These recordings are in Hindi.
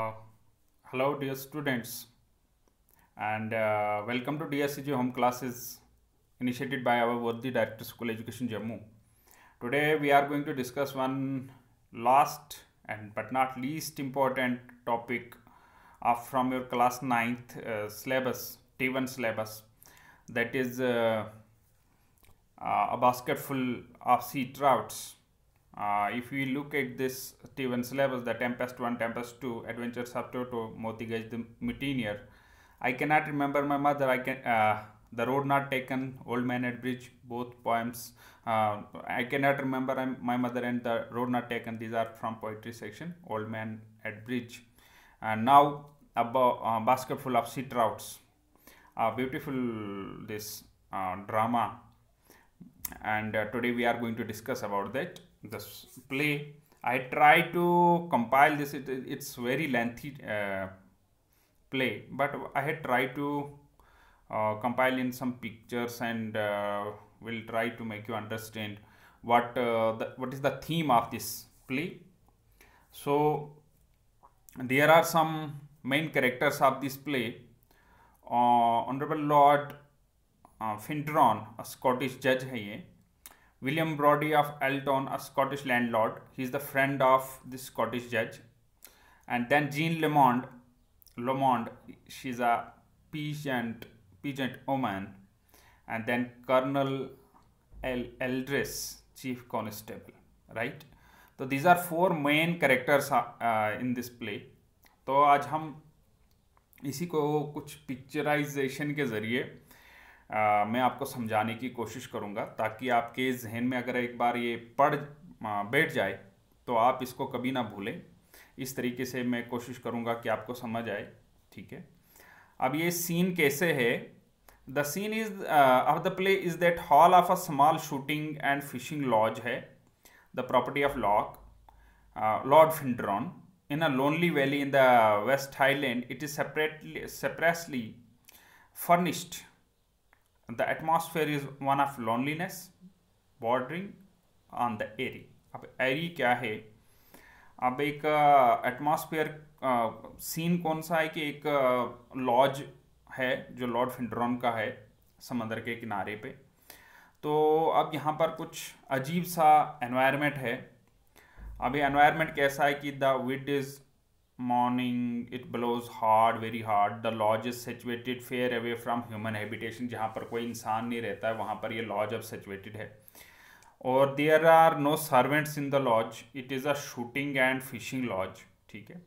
Uh, hello dear students and uh, welcome to DSCG home classes initiated by our worthy Director School Education Jammu. Today we are going to discuss one last and but not least important topic from your class 9th uh, syllabus T1 syllabus that is uh, uh, a basketful of sea trouts uh, if we look at this T1 syllabus, the Tempest 1, Tempest 2, Adventure Subtoto, Motigaj the Mutineer, I cannot remember my mother, I can, uh, The Road Not Taken, Old Man at Bridge, both poems. Uh, I cannot remember my mother and The Road Not Taken, these are from poetry section, Old Man at Bridge. And now, about uh, basket full of sea trouts, uh, beautiful this uh, drama and uh, today we are going to discuss about that this play. I try to compile this. It, it's very lengthy uh, play, but I had tried to uh, compile in some pictures and uh, will try to make you understand what uh, the, what is the theme of this play. So there are some main characters of this play. Uh, Honorable Lord uh, Fintron, a Scottish judge है ये William Brodie of Elton, a Scottish landlord. He's the friend of the Scottish judge. And then Jean Lamond. Lamond, she's a peasant, peasant woman. And then Colonel El Eldris, chief constable, right? So these are four main characters in this play तो आज हम इसी को कुछ पिक्चराइजेशन आ, मैं आपको समझाने की कोशिश करूँगा ताकि आपके जहन में अगर एक बार ये पढ़ बैठ जाए तो आप इसको कभी ना भूलें इस तरीके से मैं कोशिश करूँगा कि आपको समझ आए ठीक है अब ये सीन कैसे है the scene is of the play is that hall of a small shooting and fishing lodge है the property of lock lord Findron in a lonely valley in the west highland it is separately separately furnished the atmosphere is one of loneliness bordering on the eerie अब एरी क्या है अब एक एटमोसफेयर uh, सीन uh, कौन सा है कि एक लॉज uh, है जो लॉर्ड फिंड्रॉन का है समंदर के किनारे पे तो अब यहाँ पर कुछ अजीब सा एनवायरनमेंट है अभी एनवायरमेंट एनवायरनमेंट कैसा है कि the wind is morning it blows hard very hard the lodge is situated fair away from human habitation जहाँ पर कोई इंसान नहीं रहता है वहाँ पर ये लॉज अब सिचुएटेड है और there are no servants in the lodge it is a shooting and fishing lodge ठीक है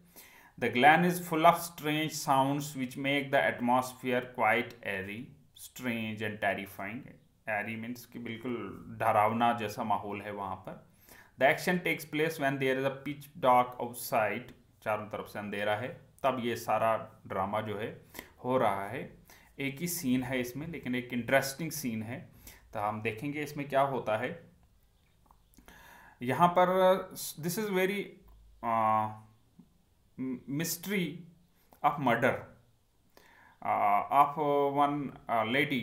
the glen is full of strange sounds which make the atmosphere quite eerie strange and terrifying eerie means कि बिल्कुल डरावना जैसा माहौल है वहाँ पर the action takes place when there is a pitch dark outside चारों तरफ से अंधेरा है तब ये सारा ड्रामा जो है हो रहा है एक ही सीन है इसमें लेकिन एक इंटरेस्टिंग सीन है तो हम देखेंगे इसमें क्या होता है यहाँ पर this is very mystery of murder of one lady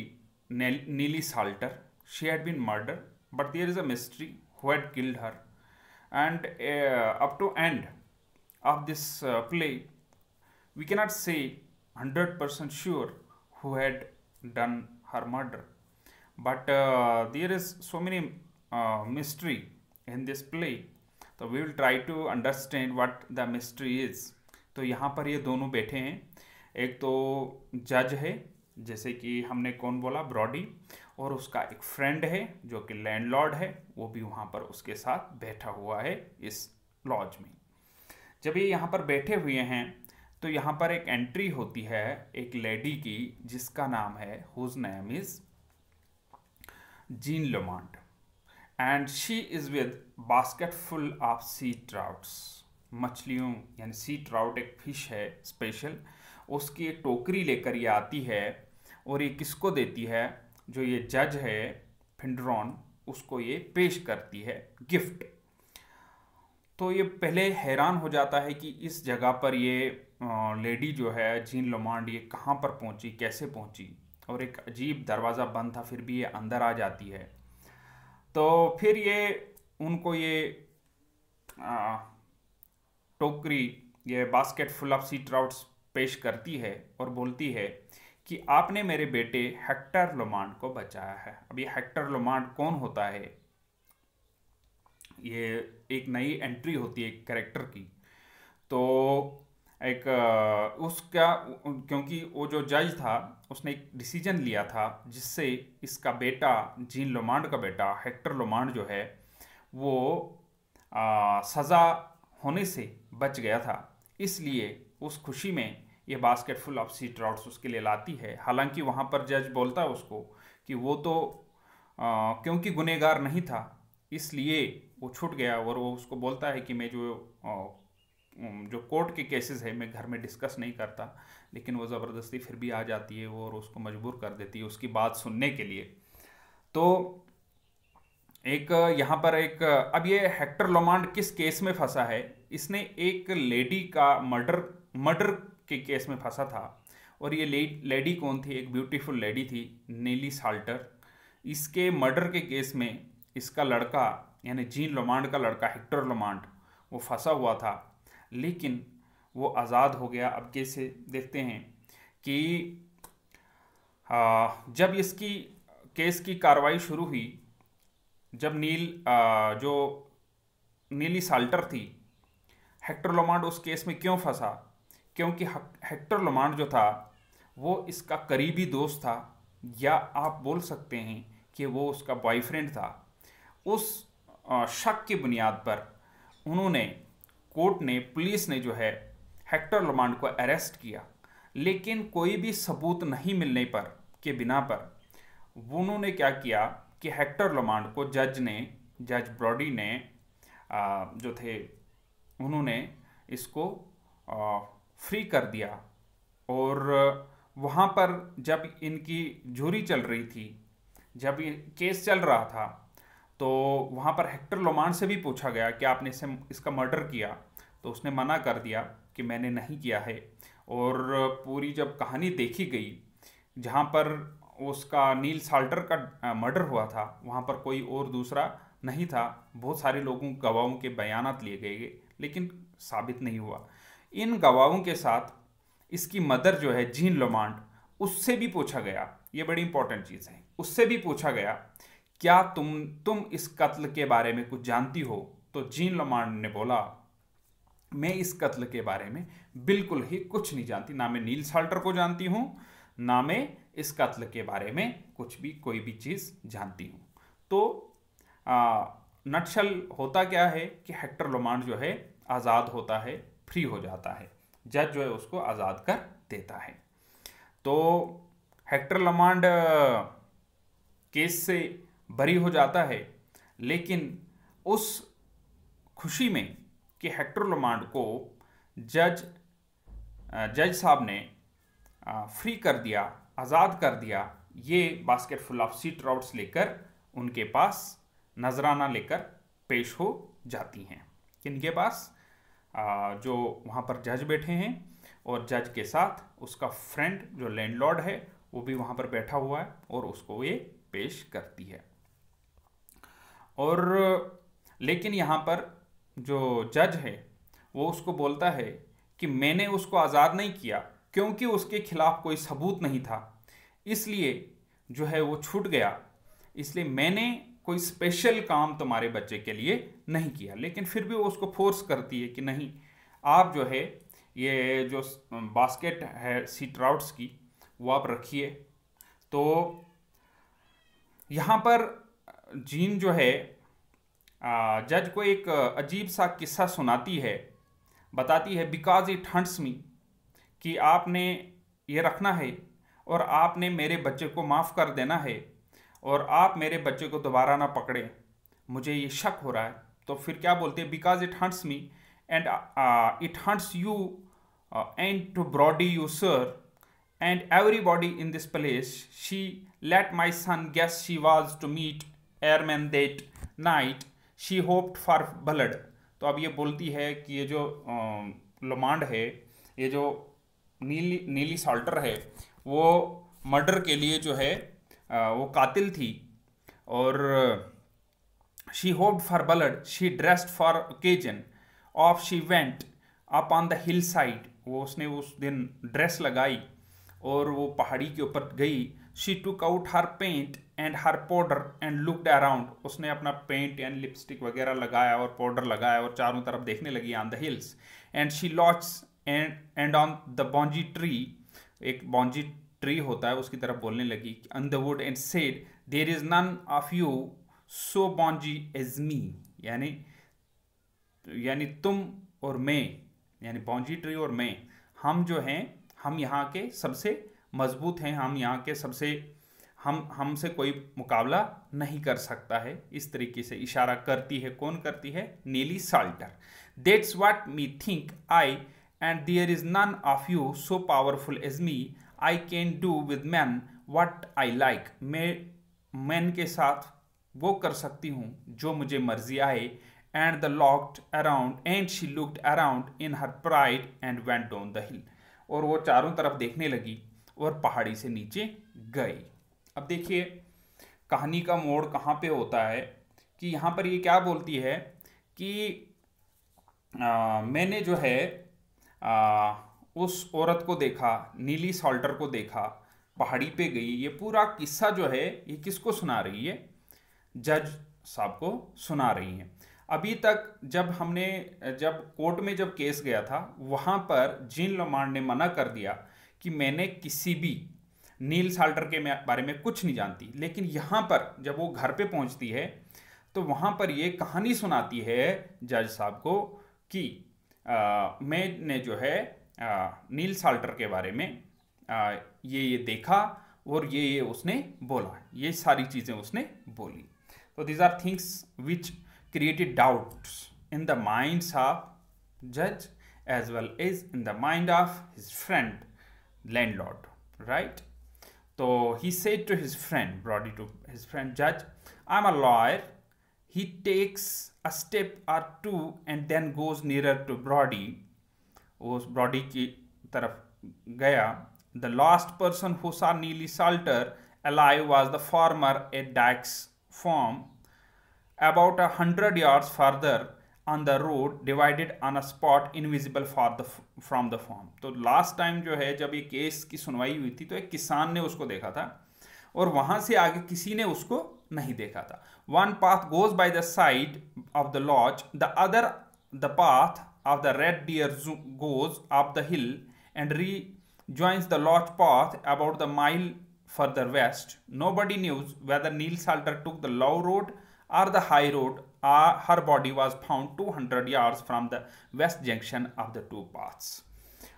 Nelly Salter she had been murder but there is a mystery who had killed her and up to end of this uh, play, we cannot say 100% sure who had done her murder. But uh, there is so many uh, mystery in this play. so we will try to understand what the mystery is तो यहाँ पर ये दोनों बैठे हैं एक तो जज है जैसे कि हमने कौन बोला ब्रॉडी और उसका एक फ्रेंड है जो कि लैंडलॉर्ड है वो भी वहाँ पर उसके साथ बैठा हुआ है इस लॉज में जब ये यहाँ पर बैठे हुए हैं तो यहाँ पर एक एंट्री होती है एक लेडी की जिसका नाम है whose name is Jean Lomond and she is with basket full of sea trouts मछलियों यानी सी ट्राउट एक फिश है स्पेशल उसकी एक टोकरी लेकर ये आती है और ये किसको देती है जो ये जज है फिंड्रॉन उसको ये पेश करती है गिफ्ट तो ये पहले हैरान हो जाता है कि इस जगह पर ये लेडी जो है जीन लोमांड ये कहाँ पर पहुँची कैसे पहुँची और एक अजीब दरवाज़ा बंद था फिर भी ये अंदर आ जाती है तो फिर ये उनको ये टोकरी ये basket full of sea trouts पेश करती है और बोलती है कि आपने मेरे बेटे हेक्टर लोमांड को बचाया है अब ये हेक्टर लोमांड कौन होता है ये एक नई एंट्री होती है एक करेक्टर की तो एक उसका क्योंकि वो जो जज था उसने एक डिसीजन लिया था जिससे इसका बेटा जीन लोमांड का बेटा हेक्टर लोमांड जो है वो आ, सज़ा होने से बच गया था इसलिए उस खुशी में ये basket full of sea trouts उसके लिए लाती है हालांकि वहाँ पर जज बोलता है उसको कि वो तो आ, क्योंकि गुनेगार नहीं था इसलिए वो छूट गया और वो उसको बोलता है कि मैं जो जो कोर्ट के केसेस है मैं घर में डिस्कस नहीं करता लेकिन वो ज़बरदस्ती फिर भी आ जाती है वो और उसको मजबूर कर देती है उसकी बात सुनने के लिए तो एक यहाँ पर एक अब ये हेक्टर लोमांड किस केस में फंसा है इसने एक लेडी का मर्डर मर्डर के केस में फंसा था और ये लेडी कौन थी एक ब्यूटीफुल लेडी थी नीली साल्टर इसके मर्डर के केस में इसका लड़का यानी जीन लोमांड का लड़का हेक्टर लोमांड वो फंसा हुआ था लेकिन वो आज़ाद हो गया अब कैसे देखते हैं कि जब इसकी केस की कार्रवाई शुरू हुई जब नील जो नीली साल्टर थी हेक्टर लोमांड उस केस में क्यों फंसा क्योंकि हेक्टर लोमांड जो था वो इसका करीबी दोस्त था या आप बोल सकते हैं कि वो उसका बॉयफ्रेंड था उस शक की बुनियाद पर उन्होंने कोर्ट ने पुलिस ने जो है हेक्टर लमांड को अरेस्ट किया लेकिन कोई भी सबूत नहीं मिलने पर के बिना पर उन्होंने क्या किया कि हेक्टर लमांड को जज ने जज ब्रॉडी ने जो थे उन्होंने इसको फ्री कर दिया और वहाँ पर जब इनकी जूरी चल रही थी जब ये केस चल रहा था तो वहाँ पर हेक्टर लोमान से भी पूछा गया कि आपने इसे इसका मर्डर किया तो उसने मना कर दिया कि मैंने नहीं किया है और पूरी जब कहानी देखी गई जहाँ पर उसका नील साल्टर का मर्डर हुआ था वहाँ पर कोई और दूसरा नहीं था बहुत सारे लोगों गवाहों के बयान लिए गए लेकिन साबित नहीं हुआ इन गवाहों के साथ इसकी मदर जो है जीन लोमांड उससे भी पूछा गया ये बड़ी इंपॉर्टेंट चीज़ है उससे भी पूछा गया क्या तुम तुम इस कत्ल के बारे में कुछ जानती हो तो जीन लमांड ने बोला मैं इस कत्ल के बारे में बिल्कुल ही कुछ नहीं जानती ना मैं नील साल्टर को जानती हूँ ना मैं इस कत्ल के बारे में कुछ भी कोई भी चीज़ जानती हूँ तो आ, नटशल होता क्या है कि हेक्टर लोमांड जो है आज़ाद होता है फ्री हो जाता है जज जो है उसको आज़ाद कर देता है तो हेक्टर लोमांड केस से बरी हो जाता है लेकिन उस खुशी में कि हेक्टर लोमांड को जज जज साहब ने फ्री कर दिया आज़ाद कर दिया ये basket full of sea trouts लेकर उनके पास नजराना लेकर पेश हो जाती हैं इनके पास जो वहाँ पर जज बैठे हैं और जज के साथ उसका फ्रेंड जो लैंडलॉर्ड है वो भी वहाँ पर बैठा हुआ है और उसको ये पेश करती है और लेकिन यहाँ पर जो जज है वो उसको बोलता है कि मैंने उसको आज़ाद नहीं किया क्योंकि उसके खिलाफ कोई सबूत नहीं था इसलिए जो है वो छूट गया इसलिए मैंने कोई स्पेशल काम तुम्हारे बच्चे के लिए नहीं किया लेकिन फिर भी वो उसको फोर्स करती है कि नहीं आप जो है ये जो बास्केट है सी ट्राउट्स की वो आप रखिए तो यहाँ पर जीन जो है जज को एक अजीब सा किस्सा सुनाती है बताती है बिकॉज इट हंट्स मी कि आपने ये रखना है और आपने मेरे बच्चे को माफ़ कर देना है और आप मेरे बच्चे को दोबारा ना पकड़ें मुझे ये शक हो रहा है तो फिर क्या बोलते हैं because it hunts me and it hunts you and to Brody you sir and everybody in this place she let my son guess she was to meet airman that night she hoped for blood तो अब ये बोलती है कि ये जो लोमांड है ये जो नीली नीली साल्टर है वो मर्डर के लिए जो है वो कातिल थी और she hoped for blood she dressed for occasion of she went up on the hillside वो उसने उस दिन ड्रेस लगाई और वो पहाड़ी के ऊपर गई she took out her paint and her powder and looked around उसने अपना पेंट एंड लिपस्टिक वगैरह लगाया और पाउडर लगाया और चारों तरफ देखने लगी on the hills and she laughed and and on the bonzi tree एक बॉन्जी ट्री होता है उसकी तरफ बोलने लगी on the wood and said there is none of you so bonzi as me यानी यानी तुम और मैं यानी बॉन्जी ट्री और मैं हम जो हैं हम यहाँ के सबसे मजबूत हैं हम यहाँ के सबसे हम हमसे कोई मुकाबला नहीं कर सकता है इस तरीके से इशारा करती है कौन करती है Nelly Salter that's what me think I and there is none of you so powerful as me I can do with man what I like मैं मैन के साथ वो कर सकती हूँ जो मुझे मर्जी आए and the locked around and she looked around in her pride and went down the hill और वो चारों तरफ देखने लगी और पहाड़ी से नीचे गई अब देखिए कहानी का मोड़ कहाँ पे होता है कि यहाँ पर ये क्या बोलती है कि आ, मैंने जो है आ, उस औरत को देखा नीली सॉल्टर को देखा पहाड़ी पे गई ये पूरा किस्सा जो है ये किसको सुना रही है जज साहब को सुना रही हैं अभी तक जब हमने जब कोर्ट में जब केस गया था वहाँ पर जीन लमांड ने मना कर दिया कि मैंने किसी भी नील साल्टर के बारे में कुछ नहीं जानती लेकिन यहाँ पर जब वो घर पे पहुँचती है तो वहाँ पर ये कहानी सुनाती है जज साहब को कि मैं ने जो है आ, नील साल्टर के बारे में आ, ये ये देखा और ये ये उसने बोला ये सारी चीज़ें उसने बोली तो these are things which created doubts in the mind of जज as well as in the mind of his friend landlord right So he said to his friend, Brody, to his friend, Judge, I'm a lawyer. He takes a step or two and then goes nearer to Brody. उस ब्रॉडी की तरफ गया the last person who saw Nelly Salter alive was the farmer a Dax farm about a hundred yards further on the road divided on a spot invisible for the from the farm तो लास्ट टाइम जो है जब ये केस की सुनवाई हुई थी तो एक किसान ने उसको देखा था और वहाँ से आगे किसी ने उसको नहीं देखा था one path goes by the side of the lodge the other the path of the red deer goes up the hill and rejoins the lodge path about the mile further west nobody knows whether Neil Salter took the low road or the high road her body was found two hundred yards from the west junction of the two paths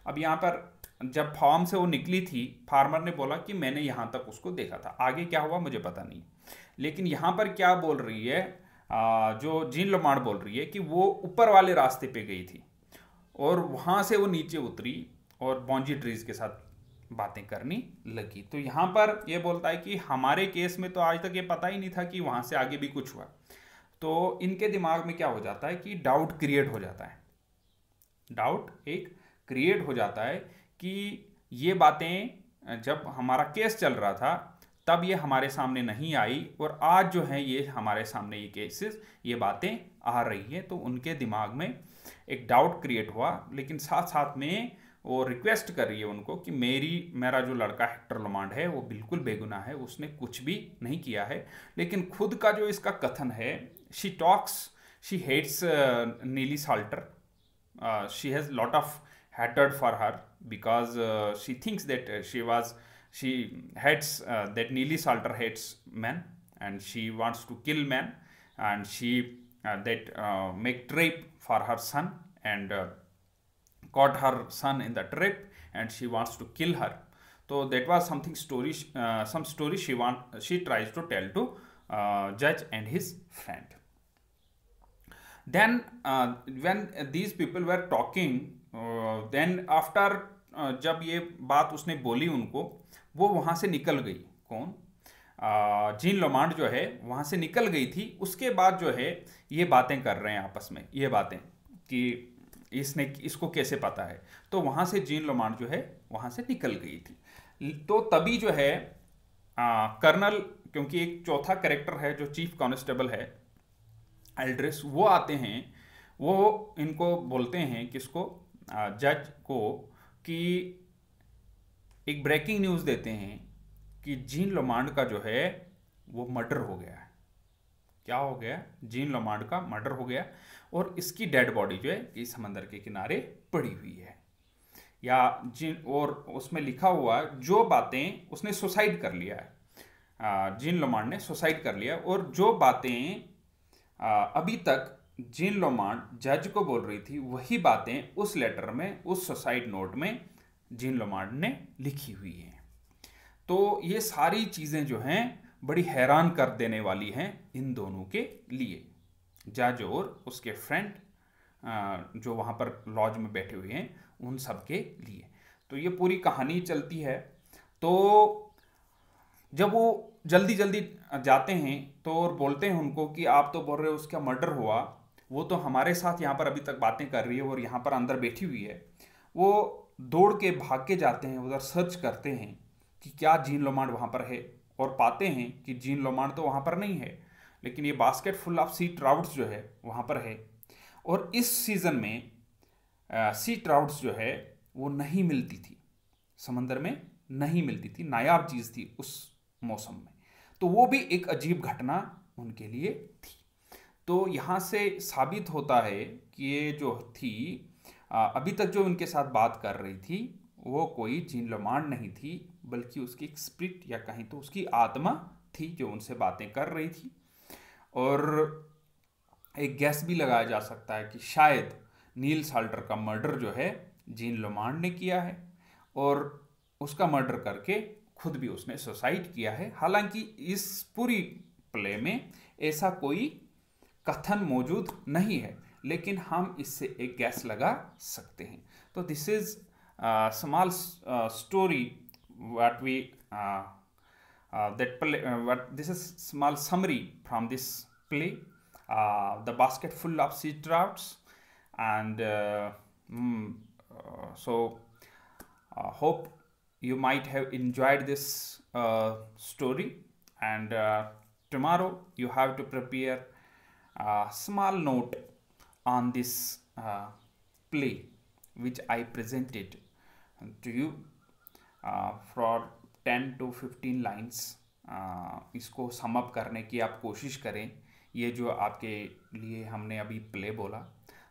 अब यहाँ पर जब फार्म से वो निकली थी फार्मर ने बोला कि मैंने यहाँ तक उसको देखा था आगे क्या हुआ मुझे पता नहीं लेकिन यहाँ पर क्या बोल रही है जो जीन लोमाण बोल रही है कि वो ऊपर वाले रास्ते पे गई थी और वहाँ से वो नीचे उतरी और बॉन्जी ट्रीज के साथ बातें करनी लगी तो यहाँ पर ये बोलता है कि हमारे केस में तो आज तक ये पता ही नहीं था कि वहाँ से आगे भी कुछ हुआ तो इनके दिमाग में क्या हो जाता है कि डाउट क्रिएट हो जाता है डाउट एक क्रिएट हो जाता है कि ये बातें जब हमारा केस चल रहा था तब ये हमारे सामने नहीं आई और आज जो है ये हमारे सामने ये केसेस ये बातें आ रही हैं तो उनके दिमाग में एक डाउट क्रिएट हुआ लेकिन साथ साथ में वो रिक्वेस्ट कर रही है उनको कि मेरी मेरा जो लड़का हेक्टर लोमांड है वो बिल्कुल बेगुनाह है उसने कुछ भी नहीं किया है लेकिन खुद का जो इसका कथन है she talks, she hates uh, Neely Salter. Uh, she has a lot of hatred for her because uh, she thinks that uh, she was, she hates, uh, that Neely Salter hates men and she wants to kill men and she uh, that make trip for her son and caught her son in the trip, and she wants to kill her. So that was something story, some story she want, she tries to tell to Judge and his friend. then uh, when these people were talking uh, then after uh, जब ये बात उसने बोली उनको वो वहाँ से निकल गई कौन जीन लोमांड जो है वहाँ से निकल गई थी उसके बाद जो है ये बातें कर रहे हैं आपस में ये बातें कि इसने इसको कैसे पता है तो वहाँ से जीन लोमांड जो है वहाँ से निकल गई थी तो तभी जो है कर्नल क्योंकि एक चौथा कैरेक्टर है जो चीफ कांस्टेबल है एल्ड्रेस वो आते हैं वो इनको बोलते हैं किसको जज को कि एक ब्रेकिंग न्यूज़ देते हैं कि जीन लोमांड का जो है वो मर्डर हो गया है क्या हो गया जीन लोमांड का मर्डर हो गया और इसकी डेड बॉडी जो है कि समंदर के किनारे पड़ी हुई है या जिन और उसमें लिखा हुआ जो बातें उसने सुसाइड कर लिया है जीन लोमांड ने सुसाइड कर लिया और जो बातें अभी तक जीन लोमांड जज को बोल रही थी वही बातें उस लेटर में उस सुसाइड नोट में जीन लोमांड ने लिखी हुई हैं तो ये सारी चीज़ें जो हैं बड़ी हैरान कर देने वाली हैं इन दोनों के लिए जज और उसके फ्रेंड जो वहाँ पर लॉज में बैठे हुए हैं उन सब के लिए तो ये पूरी कहानी चलती है तो जब वो जल्दी जल्दी जाते हैं तो और बोलते हैं उनको कि आप तो बोल रहे हो उसका मर्डर हुआ वो तो हमारे साथ यहाँ पर अभी तक बातें कर रही है और यहाँ पर अंदर बैठी हुई है वो दौड़ के भाग के जाते हैं उधर सर्च करते हैं कि क्या जीन लोमांड वहाँ पर है और पाते हैं कि जीन लोमांड तो वहाँ पर नहीं है लेकिन ये basket full of sea trouts जो है वहाँ पर है और इस सीज़न में आ, सी ट्राउट्स जो है वो नहीं मिलती थी समंदर में नहीं मिलती थी नायाब चीज़ थी उस मौसम में तो वो भी एक अजीब घटना उनके लिए थी तो यहाँ से साबित होता है कि ये जो थी अभी तक जो उनके साथ बात कर रही थी वो कोई जीन लमांड नहीं थी बल्कि उसकी एक स्प्रिट या कहीं तो उसकी आत्मा थी जो उनसे बातें कर रही थी और एक गैस भी लगाया जा सकता है कि शायद नील साल्टर का मर्डर जो है जीन लोमांड ने किया है और उसका मर्डर करके खुद भी उसने सुसाइड किया है हालांकि इस पूरी प्ले में ऐसा कोई कथन मौजूद नहीं है लेकिन हम इससे एक गैस लगा सकते हैं तो this is small story what we that play what this is small summary from this play the basket full of sea draft and so hope you might have enjoyed this uh, story and uh, tomorrow you have to prepare a small note on this uh, play which I presented to you uh, for 10 to 15 lines. Uh, इसको सम अप करने की आप कोशिश करें ये जो आपके लिए हमने अभी प्ले बोला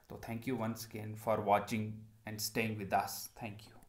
तो thank you once again for watching and staying with us thank you